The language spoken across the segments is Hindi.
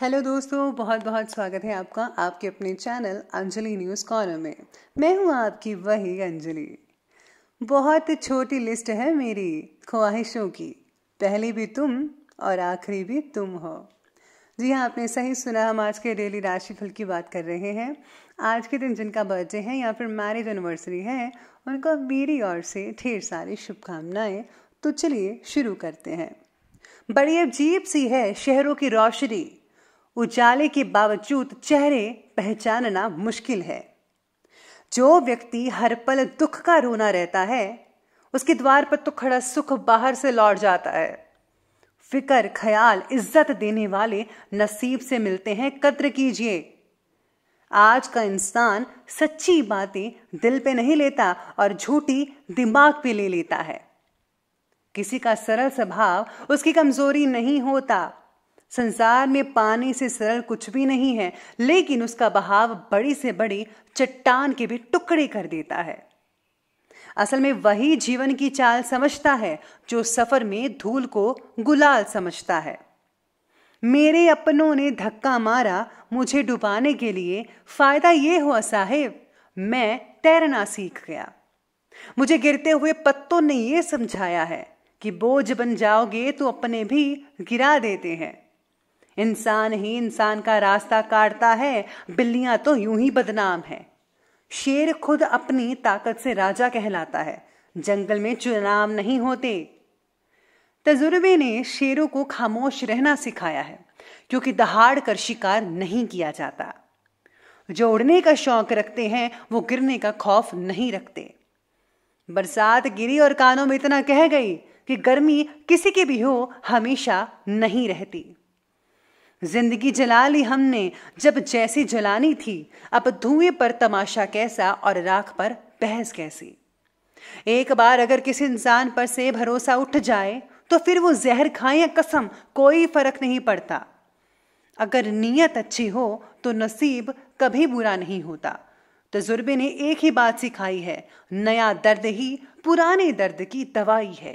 हेलो दोस्तों बहुत बहुत स्वागत है आपका आपके अपने चैनल अंजलि न्यूज़ कॉर्नर में मैं हूं आपकी वही अंजलि बहुत छोटी लिस्ट है मेरी ख्वाहिशों की पहली भी तुम और आखिरी भी तुम हो जी हाँ आपने सही सुना हम आज के डेली राशिफल की बात कर रहे हैं आज के दिन जिनका बर्थडे है या फिर मैरिज एनिवर्सरी है उनको मेरी ओर से ढेर सारी शुभकामनाएं तो चलिए शुरू करते हैं बड़ी अजीब सी है शहरों की रोशनी उजाले के बावजूद चेहरे पहचानना मुश्किल है जो व्यक्ति हर पल दुख का रोना रहता है उसके द्वार पर तो खड़ा सुख बाहर से लौट जाता है फिकर ख्याल इज्जत देने वाले नसीब से मिलते हैं कद्र कीजिए आज का इंसान सच्ची बातें दिल पे नहीं लेता और झूठी दिमाग पे ले लेता है किसी का सरल स्वभाव उसकी कमजोरी नहीं होता संसार में पानी से सरल कुछ भी नहीं है लेकिन उसका बहाव बड़ी से बड़ी चट्टान के भी टुकड़े कर देता है असल में वही जीवन की चाल समझता है जो सफर में धूल को गुलाल समझता है मेरे अपनों ने धक्का मारा मुझे डुबाने के लिए फायदा ये हुआ साहेब मैं तैरना सीख गया मुझे गिरते हुए पत्तों ने यह समझाया है कि बोझ बन जाओगे तो अपने भी गिरा देते हैं इंसान ही इंसान का रास्ता काटता है बिल्लियां तो यूं ही बदनाम है शेर खुद अपनी ताकत से राजा कहलाता है जंगल में चुनाव नहीं होते तजुर्बे ने शेरों को खामोश रहना सिखाया है क्योंकि दहाड़ कर शिकार नहीं किया जाता जो उड़ने का शौक रखते हैं वो गिरने का खौफ नहीं रखते बरसात गिरी और कानों में इतना कह गई कि गर्मी किसी की भी हो हमेशा नहीं रहती जिंदगी जला ली हमने जब जैसी जलानी थी अब धुएं पर तमाशा कैसा और राख पर बहस कैसी एक बार अगर किसी इंसान पर से भरोसा उठ जाए तो फिर वो जहर खाए या कसम कोई फर्क नहीं पड़ता अगर नीयत अच्छी हो तो नसीब कभी बुरा नहीं होता तजुर्बे ने एक ही बात सिखाई है नया दर्द ही पुराने दर्द की दवाई है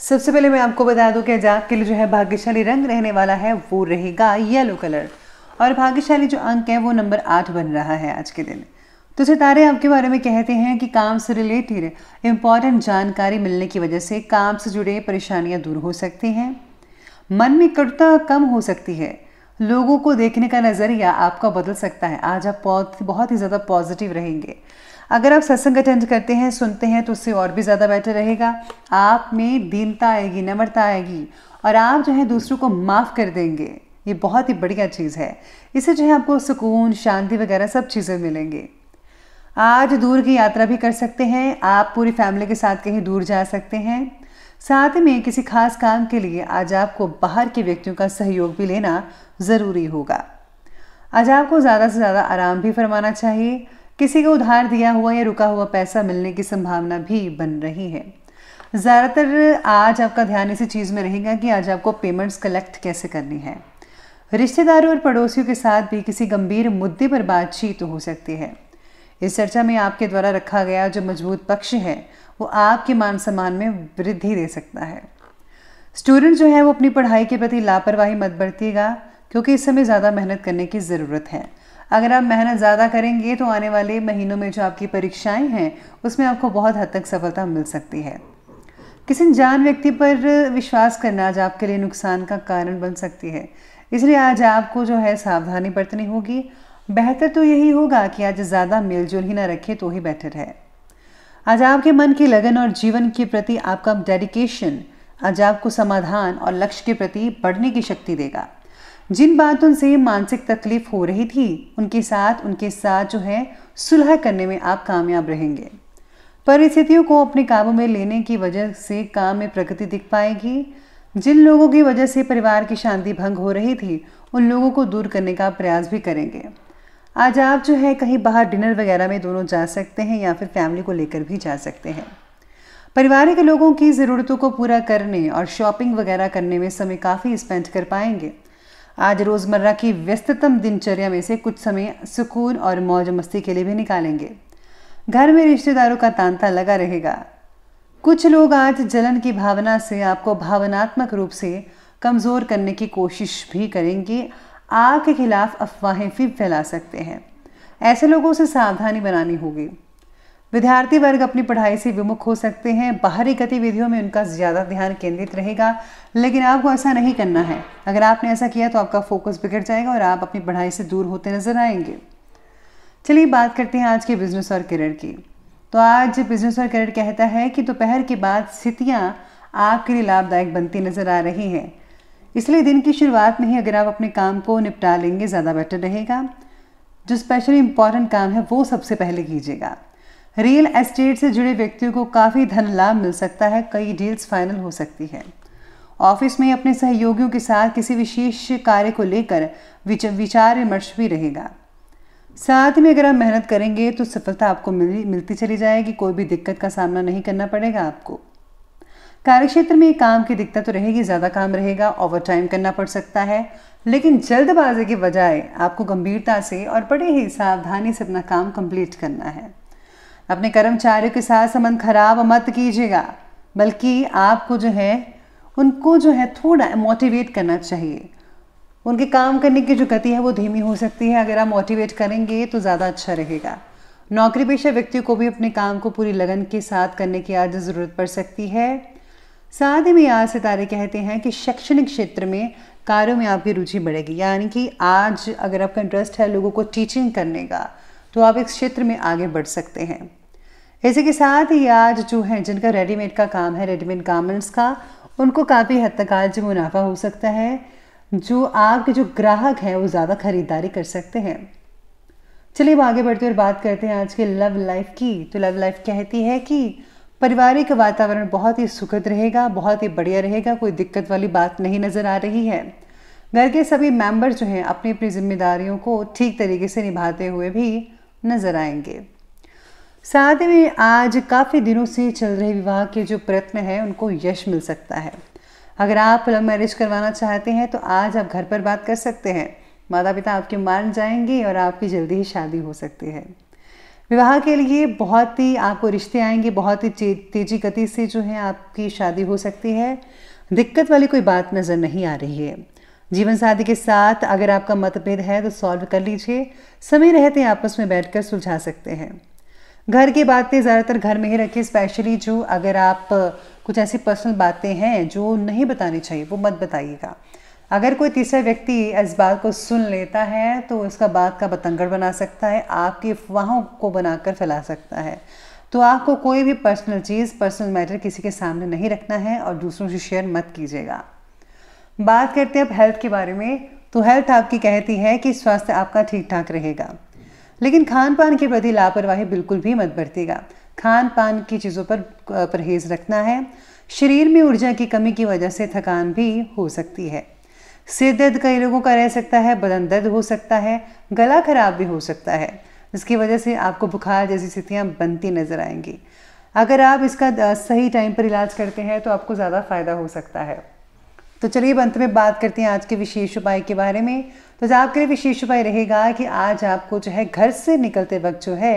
सबसे पहले मैं आपको बता दूं कि जाग के लिए जो है भाग्यशाली रंग रहने वाला है वो रहेगा येलो कलर और भाग्यशाली जो अंक है वो नंबर आठ बन रहा है आज के दिन तो सितारे आपके बारे में कहते हैं कि काम से रिलेटेड इम्पॉर्टेंट जानकारी मिलने की वजह से काम से जुड़े परेशानियां दूर हो सकती हैं मन में कटुता कम हो सकती है लोगों को देखने का नज़रिया आपका बदल सकता है आज आप बहुत बहुत ही ज़्यादा पॉजिटिव रहेंगे अगर आप सत्संग अटेंड करते हैं सुनते हैं तो उससे और भी ज़्यादा बेटर रहेगा आप में दीनता आएगी नम्रता आएगी और आप जो है दूसरों को माफ़ कर देंगे ये बहुत ही बढ़िया चीज़ है इससे जो है आपको सुकून शांति वगैरह सब चीज़ें मिलेंगी आज दूर की यात्रा भी कर सकते हैं आप पूरी फैमिली के साथ कहीं दूर जा सकते हैं साथ में किसी खास काम के लिए आज आपको बाहर के व्यक्तियों का सहयोग भी लेना ज़रूरी होगा आज आपको ज़्यादा से ज़्यादा आराम भी फरमाना चाहिए किसी को उधार दिया हुआ या रुका हुआ पैसा मिलने की संभावना भी बन रही है ज़्यादातर आज आपका ध्यान इसी चीज़ में रहेगा कि आज आपको पेमेंट्स कलेक्ट कैसे करनी है रिश्तेदारों और पड़ोसियों के साथ भी किसी गंभीर मुद्दे पर बातचीत हो सकती है इस चर्चा में आपके द्वारा रखा गया जो मजबूत पक्ष है वो आपके मान सम्मान में वृद्धि दे सकता है स्टूडेंट जो है वो अपनी पढ़ाई के प्रति लापरवाही मत बरतीगा क्योंकि इस समय ज़्यादा मेहनत करने की ज़रूरत है अगर आप मेहनत ज़्यादा करेंगे तो आने वाले महीनों में जो आपकी परीक्षाएं हैं उसमें आपको बहुत हद तक सफलता मिल सकती है किसी जान व्यक्ति पर विश्वास करना आज आपके लिए नुकसान का कारण बन सकती है इसलिए आज आपको जो है सावधानी बरतनी होगी बेहतर तो यही होगा कि आज ज़्यादा मेलजोल ही ना रखें तो ही बेहतर है आज आपके मन की लगन और जीवन के प्रति आपका डेडिकेशन आज आपको समाधान और लक्ष्य के प्रति बढ़ने की शक्ति देगा जिन बातों से मानसिक तकलीफ हो रही थी उनके साथ उनके साथ जो है सुलह करने में आप कामयाब रहेंगे परिस्थितियों को अपने काबू में लेने की वजह से काम में प्रगति दिख पाएगी जिन लोगों की वजह से परिवार की शांति भंग हो रही थी उन लोगों को दूर करने का प्रयास भी करेंगे आज आप जो है कहीं बाहर डिनर वगैरह में दोनों जा सकते हैं या फिर फैमिली को लेकर भी जा सकते हैं परिवार के लोगों की ज़रूरतों को पूरा करने और शॉपिंग वगैरह करने में समय काफ़ी स्पेंड कर पाएंगे आज रोज़मर्रा की व्यस्ततम दिनचर्या में से कुछ समय सुकून और मौज मस्ती के लिए भी निकालेंगे घर में रिश्तेदारों का तांता लगा रहेगा कुछ लोग आज जलन की भावना से आपको भावनात्मक रूप से कमज़ोर करने की कोशिश भी करेंगे आग के खिलाफ अफवाहें भी फैला सकते हैं ऐसे लोगों से सावधानी बनानी होगी विद्यार्थी वर्ग अपनी पढ़ाई से विमुख हो सकते हैं बाहरी गतिविधियों में उनका ज़्यादा ध्यान केंद्रित रहेगा लेकिन आपको ऐसा नहीं करना है अगर आपने ऐसा किया तो आपका फोकस बिगड़ जाएगा और आप अपनी पढ़ाई से दूर होते नजर आएंगे चलिए बात करते हैं आज के बिजनेस और करियर की तो आज बिजनेस और करियर कहता है कि दोपहर के बाद स्थितियाँ आपके लिए लाभदायक बनती नजर आ रही हैं इसलिए दिन की शुरुआत में ही अगर आप अपने काम को निपटा लेंगे ज़्यादा बेटर रहेगा जो स्पेशली इम्पॉर्टेंट काम है वो सबसे पहले कीजिएगा रियल एस्टेट से जुड़े व्यक्तियों को काफ़ी धन लाभ मिल सकता है कई डील्स फाइनल हो सकती है ऑफिस में अपने सहयोगियों के साथ किसी विशेष कार्य को लेकर विचार विमर्श भी रहेगा साथ में अगर आप मेहनत करेंगे तो सफलता आपको मिलती चली जाएगी कोई भी दिक्कत का सामना नहीं करना पड़ेगा आपको कार्यक्षेत्र में काम की दिक्कत तो रहेगी ज़्यादा काम रहेगा ओवर टाइम करना पड़ सकता है लेकिन जल्दबाजी के बजाय आपको गंभीरता से और बड़े ही सावधानी से अपना काम कंप्लीट करना है अपने कर्मचारियों के साथ संबंध खराब मत कीजिएगा बल्कि आपको जो है उनको जो है थोड़ा मोटिवेट करना चाहिए उनके काम करने की जो गति है वो धीमी हो सकती है अगर आप मोटिवेट करेंगे तो ज़्यादा अच्छा रहेगा नौकरी पेशा व्यक्ति को भी अपने काम को पूरी लगन के साथ करने की आज ज़रूरत पड़ सकती है साथ ही में आज सितारे कहते हैं कि शैक्षणिक क्षेत्र में कार्यों में आपकी रुचि बढ़ेगी यानी कि आज अगर आपका इंटरेस्ट है लोगों को टीचिंग करने का तो आप इस क्षेत्र में आगे बढ़ सकते हैं इसी के साथ ही आज जो है जिनका रेडीमेड का काम है रेडीमेड गार्मेंट्स का उनको काफ़ी हद तक आज मुनाफा हो सकता है जो आपके जो ग्राहक हैं वो ज़्यादा खरीदारी कर सकते हैं चलिए अब आगे बढ़ते हुए बात करते हैं आज के लव लाइफ की तो लव लाइफ कहती है कि पारिवारिक वातावरण बहुत ही सुखद रहेगा बहुत ही बढ़िया रहेगा कोई दिक्कत वाली बात नहीं नज़र आ रही है घर के सभी मेंबर जो हैं अपनी अपनी जिम्मेदारियों को ठीक तरीके से निभाते हुए भी नज़र आएंगे साथ में आज काफ़ी दिनों से चल रहे विवाह के जो प्रयत्न है उनको यश मिल सकता है अगर आप लव मैरिज करवाना चाहते हैं तो आज आप घर पर बात कर सकते हैं माता पिता आपके मान जाएंगे और आपकी जल्दी ही शादी हो सकती है विवाह के लिए बहुत ही आपको रिश्ते आएंगे बहुत ही तेजी गति से जो है आपकी शादी हो सकती है दिक्कत वाली कोई बात नज़र नहीं आ रही है जीवन साथी के साथ अगर आपका मतभेद है तो सॉल्व कर लीजिए समय रहते आपस में बैठकर सुलझा सकते हैं घर की बातें ज़्यादातर घर में ही रखें स्पेशली जो अगर आप कुछ ऐसी पर्सनल बातें हैं जो नहीं बतानी चाहिए वो मत बताइएगा अगर कोई तीसरा व्यक्ति इस बात को सुन लेता है तो उसका बात का बतंगड़ बना सकता है आपकी अफवाहों को बनाकर फैला सकता है तो आपको कोई भी पर्सनल चीज़ पर्सनल मैटर किसी के सामने नहीं रखना है और दूसरों से शेयर मत कीजिएगा बात करते हैं अब हेल्थ के बारे में तो हेल्थ आपकी कहती है कि स्वास्थ्य आपका ठीक ठाक रहेगा लेकिन खान पान के प्रति लापरवाही बिल्कुल भी मत बरतेगा खान पान की चीज़ों पर परहेज रखना है शरीर में ऊर्जा की कमी की वजह से थकान भी हो सकती है सिर दर्द कई लोगों का रह सकता है बदन दर्द हो सकता है गला खराब भी हो सकता है जिसकी वजह से आपको बुखार जैसी स्थितियाँ बनती नजर आएंगी अगर आप इसका सही टाइम पर इलाज करते हैं तो आपको ज़्यादा फ़ायदा हो सकता है तो चलिए अंत में बात करते हैं आज के विशेष उपाय के बारे में तो आज आपके लिए विशेष उपाय रहेगा कि आज आपको जो है घर से निकलते वक्त जो है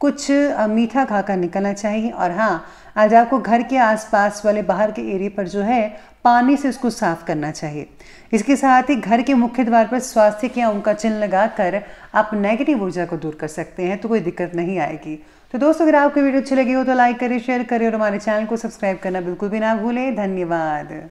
कुछ मीठा खाकर निकलना चाहिए और हाँ आज आपको घर के आसपास वाले बाहर के एरिया पर जो है पानी से उसको साफ करना चाहिए इसके साथ ही घर के मुख्य द्वार पर स्वास्थ्य के अंग का चिन्ह लगाकर आप नेगेटिव ऊर्जा को दूर कर सकते हैं तो कोई दिक्कत नहीं आएगी तो दोस्तों अगर आपको वीडियो अच्छी लगी हो तो लाइक करें शेयर करें और हमारे चैनल को सब्सक्राइब करना बिल्कुल भी ना भूलें धन्यवाद